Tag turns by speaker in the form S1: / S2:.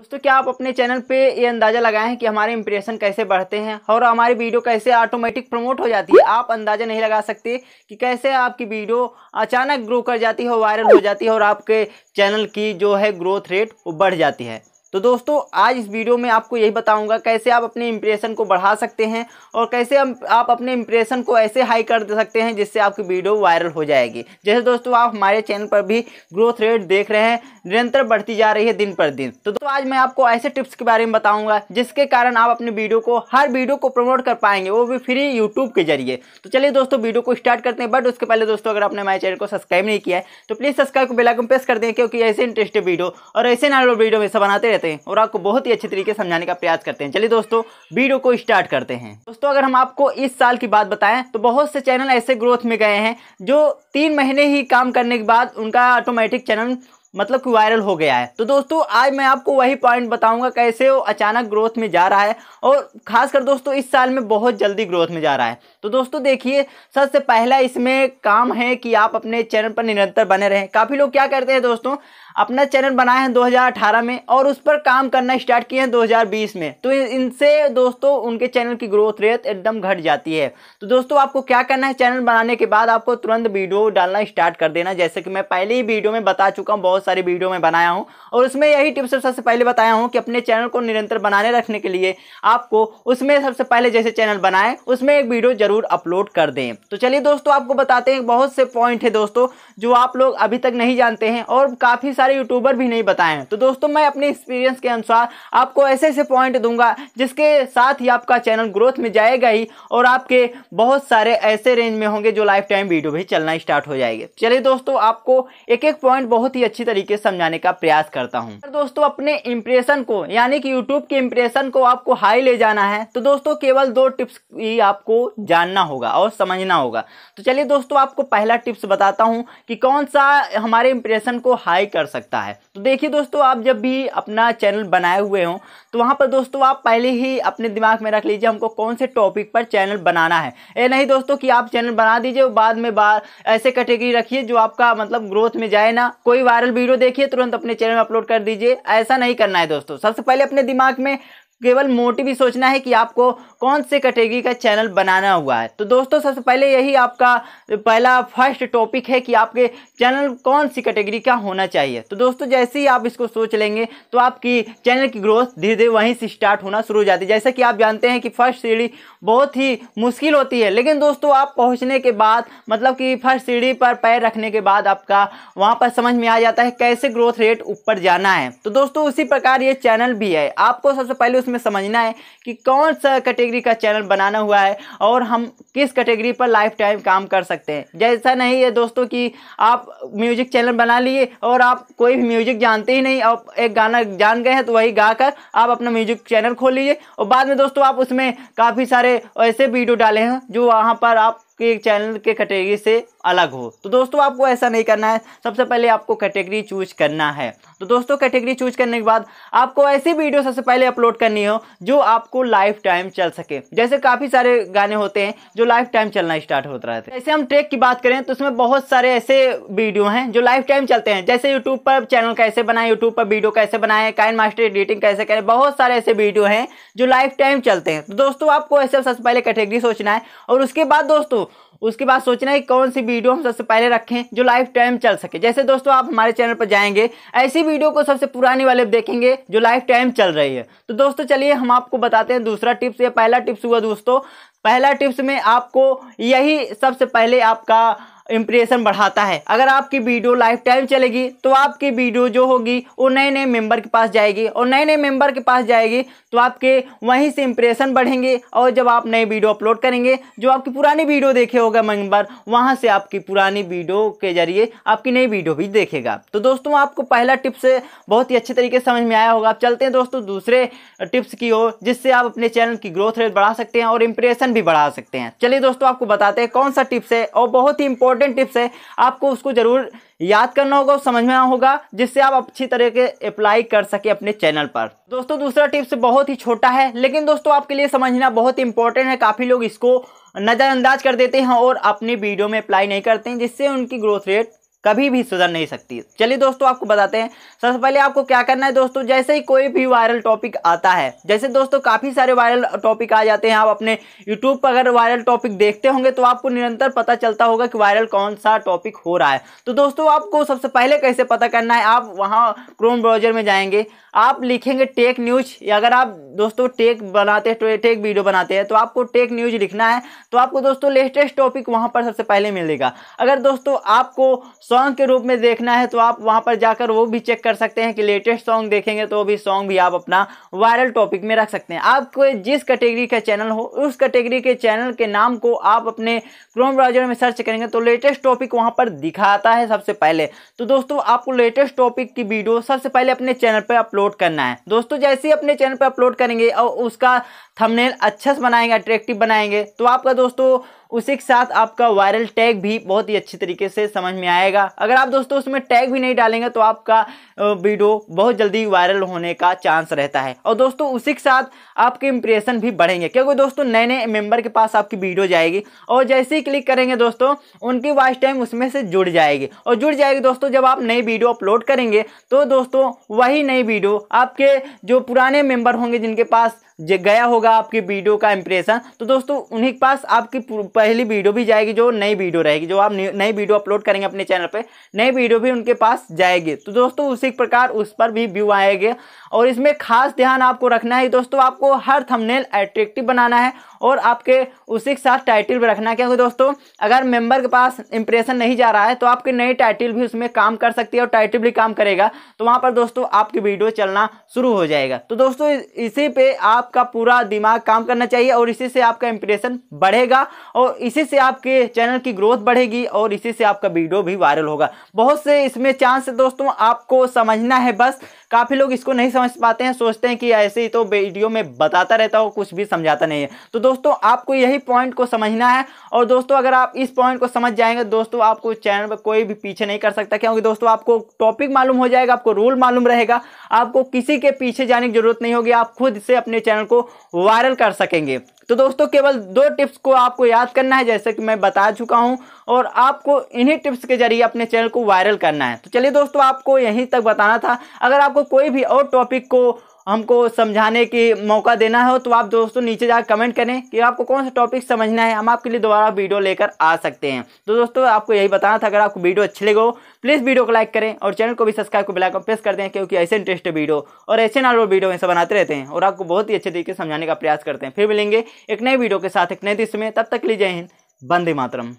S1: दोस्तों क्या आप अपने चैनल पे ये अंदाज़ा लगाए हैं कि हमारे इंप्रेशन कैसे बढ़ते हैं और हमारी वीडियो कैसे ऑटोमेटिक प्रमोट हो जाती है आप अंदाज़ा नहीं लगा सकते कि कैसे आपकी वीडियो अचानक ग्रो कर जाती है वायरल हो जाती है और आपके चैनल की जो है ग्रोथ रेट वो बढ़ जाती है तो दोस्तों आज इस वीडियो में आपको यही बताऊंगा कैसे आप अपने इम्प्रेशन को बढ़ा सकते हैं और कैसे आप अपने इम्प्रेशन को ऐसे हाई कर दे सकते हैं जिससे आपकी वीडियो वायरल हो जाएगी जैसे दोस्तों आप हमारे चैनल पर भी ग्रोथ रेट देख रहे हैं निरंतर बढ़ती जा रही है दिन पर दिन तो दोस्तों आज मैं आपको ऐसे टिप्स के बारे में बताऊँगा जिसके कारण आप अपनी वीडियो को हर वीडियो को प्रमोट कर पाएंगे वो भी फ्री यूट्यूब के जरिए तो चलिए दोस्तों वीडियो को स्टार्ट करते हैं बट उसके पहले दोस्तों अगर आपने हमारे चैनल को सब्सक्राइब नहीं किया है तो प्लीज़ सब्सक्राइब को बेलाइकन प्रेस कर दें क्योंकि ऐसे इंटरेस्टेड वीडियो और ऐसे नॉलेज वीडियो में बनाते बनाते रहते हैं और आपको बहुत ही अच्छे तरीके से समझाने का प्रयास करते हैं चलिए दोस्तों वीडियो को स्टार्ट करते हैं दोस्तों अगर हम आपको इस साल की बात बताएं तो बहुत से चैनल ऐसे ग्रोथ में गए हैं जो तीन महीने ही काम करने के बाद उनका ऑटोमेटिक चैनल मतलब कि वायरल हो गया है तो दोस्तों आज मैं आपको वही पॉइंट बताऊंगा कैसे वो अचानक ग्रोथ में जा रहा है और खासकर दोस्तों इस साल में बहुत जल्दी ग्रोथ में जा रहा है तो दोस्तों देखिए सबसे पहला इसमें काम है कि आप अपने चैनल पर निरंतर बने रहें काफ़ी लोग क्या करते हैं दोस्तों अपना चैनल बनाए हैं 2018 में और उस पर काम करना स्टार्ट किए हैं 2020 में तो इनसे दोस्तों उनके चैनल की ग्रोथ रेट एकदम घट जाती है तो दोस्तों आपको क्या करना है चैनल बनाने के बाद आपको तुरंत वीडियो डालना स्टार्ट कर देना जैसे कि मैं पहले ही वीडियो में बता चुका हूँ बहुत सारी वीडियो में बनाया हूँ और उसमें यही टिप्स सबसे पहले बताया हूँ कि अपने चैनल को निरंतर बनाने रखने के लिए आपको उसमें सबसे पहले जैसे चैनल बनाएं उसमें एक वीडियो जरूर अपलोड कर दें तो चलिए दोस्तों आपको बताते हैं बहुत से पॉइंट है दोस्तों जो आप लोग अभी तक नहीं जानते हैं और काफ़ी सारे सारे यूट्यूबर भी नहीं बताए हैं तो दोस्तों मैं अपने एक्सपीरियंस के अनुसार आपको ऐसे ऐसे पॉइंट दूंगा जिसके साथ ही आपका चैनल ग्रोथ में जाएगा ही और आपके बहुत सारे ऐसे रेंज में होंगे जो लाइफ टाइम वीडियो भी चलना स्टार्ट हो जाएंगे चलिए दोस्तों आपको एक एक पॉइंट बहुत ही अच्छी तरीके से समझाने का प्रयास करता हूँ तो दोस्तों अपने इम्प्रेशन को यानी कि यूट्यूब के इम्प्रेशन को आपको हाई ले जाना है तो दोस्तों केवल दो टिप्स ही आपको जानना होगा और समझना होगा तो चलिए दोस्तों आपको पहला टिप्स बताता हूँ कि कौन सा हमारे इम्प्रेशन को हाई कर सकता है तो देखिए दोस्तों आप जब भी अपना चैनल बनाए हुए हों तो वहाँ पर दोस्तों आप पहले ही अपने दिमाग में रख लीजिए हमको कौन से टॉपिक पर चैनल बनाना है ये नहीं दोस्तों कि आप चैनल बना दीजिए बाद में बार ऐसे कैटेगरी रखिए जो आपका मतलब ग्रोथ में जाए ना कोई वायरल वीडियो देखिए तुरंत अपने चैनल में अपलोड कर दीजिए ऐसा नहीं करना है दोस्तों सबसे पहले अपने दिमाग में केवल मोटिव ही सोचना है कि आपको कौन से कैटेगरी का चैनल बनाना हुआ है तो दोस्तों सबसे पहले यही आपका पहला फर्स्ट टॉपिक है कि आपके चैनल कौन सी कैटेगरी का होना चाहिए तो दोस्तों जैसे ही आप इसको सोच लेंगे तो आपकी चैनल की ग्रोथ धीरे धीरे वहीं से स्टार्ट होना शुरू हो जाती है जैसा कि आप जानते हैं कि फर्स्ट सीढ़ी बहुत ही मुश्किल होती है लेकिन दोस्तों आप पहुँचने के बाद मतलब कि फर्स्ट सीढ़ी पर पैर रखने के बाद आपका वहाँ पर समझ में आ जाता है कैसे ग्रोथ रेट ऊपर जाना है तो दोस्तों उसी प्रकार ये चैनल भी है आपको सबसे पहले उसमें समझना है कि कौन सा कैटेगरी का चैनल बनाना हुआ है और हम किस कैटेगरी पर लाइफ टाइम काम कर सकते हैं जैसा नहीं है दोस्तों कि आप म्यूजिक चैनल बना लिए और आप कोई भी म्यूजिक जानते ही नहीं आप एक गाना जान गए हैं तो वही गा कर आप अपना म्यूजिक चैनल खोल लीजिए और बाद में दोस्तों आप उसमें काफ़ी सारे ऐसे वीडियो डाले हैं जो वहाँ पर आप कि चैनल के कैटेगरी से अलग हो तो दोस्तों आपको ऐसा नहीं करना है सबसे पहले आपको कैटेगरी चूज करना है तो दोस्तों कैटेगरी चूज करने के बाद आपको ऐसी वीडियो सबसे पहले अपलोड करनी हो जो आपको लाइफ टाइम चल सके जैसे काफ़ी सारे गाने होते हैं जो लाइफ टाइम चलना स्टार्ट होता रहता है जैसे हम ट्रेक की बात करें तो उसमें बहुत सारे ऐसे वीडियो हैं जो लाइफ टाइम चलते हैं जैसे यूट्यूब पर चैनल कैसे बनाए यूट्यूब पर वीडियो कैसे बनाए काइन मास्टर एडिटिंग कैसे करें बहुत सारे ऐसे वीडियो हैं जो लाइफ टाइम चलते हैं तो दोस्तों आपको ऐसे सबसे पहले कैटेगरी सोचना है और उसके बाद दोस्तों उसके बाद सोचना है कौन सी वीडियो हम सबसे पहले रखें जो लाइफ टाइम चल सके जैसे दोस्तों आप हमारे चैनल पर जाएंगे ऐसी वीडियो को सबसे पुराने वाले देखेंगे जो लाइफ टाइम चल रही है तो दोस्तों चलिए हम आपको बताते हैं दूसरा टिप्स या पहला टिप्स हुआ दोस्तों पहला टिप्स में आपको यही सबसे पहले आपका इम्प्रेशन बढ़ाता है अगर आपकी वीडियो लाइफ टाइम चलेगी तो आपकी वीडियो जो होगी वो नए नए मेंबर के पास जाएगी और नए नए मेंबर के पास जाएगी तो आपके वहीं से इम्प्रेशन बढ़ेंगे और जब आप नए वीडियो अपलोड करेंगे जो आपकी पुरानी वीडियो देखे होगा मेम्बर वहाँ से आपकी पुरानी वीडियो के जरिए आपकी नई वीडियो भी देखेगा तो दोस्तों आपको पहला टिप्स बहुत ही अच्छे तरीके से समझ में आया होगा आप चलते हैं दोस्तों दूसरे टिप्स की ओर जिससे आप अपने चैनल की ग्रोथ रेट बढ़ा सकते हैं और इम्प्रेशन भी बढ़ा सकते हैं चलिए दोस्तों आपको बताते हैं कौन सा टिप्स है और बहुत ही इंपॉर्टेंट इंपॉर्टेंट टिप्स है आपको उसको जरूर याद करना होगा समझना होगा जिससे आप अच्छी तरह के अप्लाई कर सके अपने चैनल पर दोस्तों दूसरा टिप्स बहुत ही छोटा है लेकिन दोस्तों आपके लिए समझना बहुत इंपॉर्टेंट है काफ़ी लोग इसको नज़रअंदाज कर देते हैं और अपनी वीडियो में अप्लाई नहीं करते हैं जिससे उनकी ग्रोथ रेट कभी भी सुधर नहीं सकती चलिए दोस्तों आपको बताते हैं सबसे पहले आपको क्या करना है दोस्तों जैसे ही कोई भी वायरल टॉपिक आता है जैसे दोस्तों काफ़ी सारे वायरल टॉपिक आ जाते हैं आप अपने यूट्यूब पर अगर वायरल टॉपिक देखते होंगे तो आपको निरंतर पता चलता होगा कि वायरल कौन सा टॉपिक हो रहा है तो दोस्तों आपको सबसे पहले कैसे पता करना है आप वहाँ क्रोम ब्राउजर में जाएंगे आप लिखेंगे टेक न्यूज अगर आप दोस्तों टेक बनाते हैं टेक वीडियो बनाते हैं तो आपको टेक न्यूज लिखना है तो आपको दोस्तों लेटेस्ट टॉपिक वहाँ पर सबसे पहले मिलेगा अगर दोस्तों आपको सॉन्ग के रूप में देखना है तो आप वहाँ पर जाकर वो भी चेक कर सकते हैं कि लेटेस्ट सॉन्ग देखेंगे तो भी सॉन्ग भी आप अपना वायरल टॉपिक में रख सकते हैं आपको जिस कैटेगरी का चैनल हो उस कैटेगरी के चैनल के नाम को आप अपने क्रोम ब्राउजर में सर्च करेंगे तो लेटेस्ट टॉपिक वहाँ पर दिखाता है सबसे पहले तो दोस्तों आपको लेटेस्ट टॉपिक की वीडियो सबसे पहले अपने चैनल पर अपलोड करना है दोस्तों जैसे ही अपने चैनल पर अपलोड करेंगे और उसका थंबनेल अच्छा से बनाएंगे अट्रैक्टिव बनाएंगे तो आपका दोस्तों उसी के साथ आपका वायरल टैग भी बहुत ही अच्छी तरीके से समझ में आएगा अगर आप दोस्तों उसमें टैग भी नहीं डालेंगे तो आपका वीडियो बहुत जल्दी वायरल होने का चांस रहता है और दोस्तों उसी के साथ आपके इंप्रेशन भी बढ़ेंगे क्योंकि दोस्तों नए नए मेंबर के पास आपकी वीडियो जाएगी और जैसे ही क्लिक करेंगे दोस्तों उनकी वॉइस टाइम उसमें से जुड़ जाएगी और जुड़ जाएगी दोस्तों जब आप नई वीडियो अपलोड करेंगे तो दोस्तों वही नई वीडियो आपके जो पुराने मेंबर होंगे जिनके पास गया होगा आपकी वीडियो का इंप्रेशन तो दोस्तों उन्हीं के पास आपकी पहली वीडियो भी जाएगी जो नई वीडियो रहेगी जो आप नई वीडियो अपलोड करेंगे अपने चैनल पर नई वीडियो भी उनके पास जाएगी तो दोस्तों उसी प्रकार उस पर भी व्यू आएंगे और इसमें खास ध्यान आपको रखना है दोस्तों आपको हर थमनेल एट्रेक्टिव बनाना है और आपके उसी के साथ टाइटल भी रखना क्योंकि दोस्तों अगर मेंबर के पास इंप्रेशन नहीं जा रहा है तो आपकी नई टाइटल भी उसमें काम कर सकती है और टाइटल भी काम करेगा तो वहाँ पर दोस्तों आपकी वीडियो चलना शुरू हो जाएगा तो दोस्तों इसी पर आपका पूरा दिमाग काम करना चाहिए और इसी से आपका इंप्रेशन बढ़ेगा और इसी से आपके चैनल की ग्रोथ बढ़ेगी और इसी से आपका वीडियो भी वायरल होगा बहुत से इसमें चांस दोस्तों आपको समझना है बस काफ़ी लोग इसको नहीं समझ पाते हैं सोचते हैं कि ऐसे ही तो वीडियो में बताता रहता हो कुछ भी समझाता नहीं है तो दोस्तों आपको यही पॉइंट को समझना है और दोस्तों अगर आप इस पॉइंट को समझ जाएंगे दोस्तों आपको चैनल पर कोई भी पीछे नहीं कर सकता क्योंकि दोस्तों आपको टॉपिक मालूम हो जाएगा आपको रूल मालूम रहेगा आपको किसी के पीछे जाने की जरूरत नहीं होगी आप खुद से अपने चैनल को वायरल कर सकेंगे तो दोस्तों केवल दो टिप्स को आपको याद करना है जैसे कि मैं बता चुका हूँ और आपको इन्हीं टिप्स के जरिए अपने चैनल को वायरल करना है तो चलिए दोस्तों आपको यहीं तक बताना था अगर आपको कोई भी और टॉपिक को हमको समझाने की मौका देना हो तो आप दोस्तों नीचे जाकर कमेंट करें कि आपको कौन सा टॉपिक समझना है हम आपके लिए दोबारा वीडियो लेकर आ सकते हैं तो दोस्तों आपको यही बताना था अगर आपको वीडियो अच्छे लगे हो प्लीज़ वीडियो को लाइक करें और चैनल को भी सब्सक्राइब को बिलाकर प्रेस कर दें क्योंकि ऐसे इंटरेस्ट वीडियो और ऐसे नॉर्मल वीडियो ऐसे बनाते रहते हैं और आपको बहुत ही अच्छे तरीके से समझाने का प्रयास करते हैं फिर मिलेंगे एक नए वीडियो के साथ एक नए दिन में तब तक लीजिए हिंद बंदे मातरम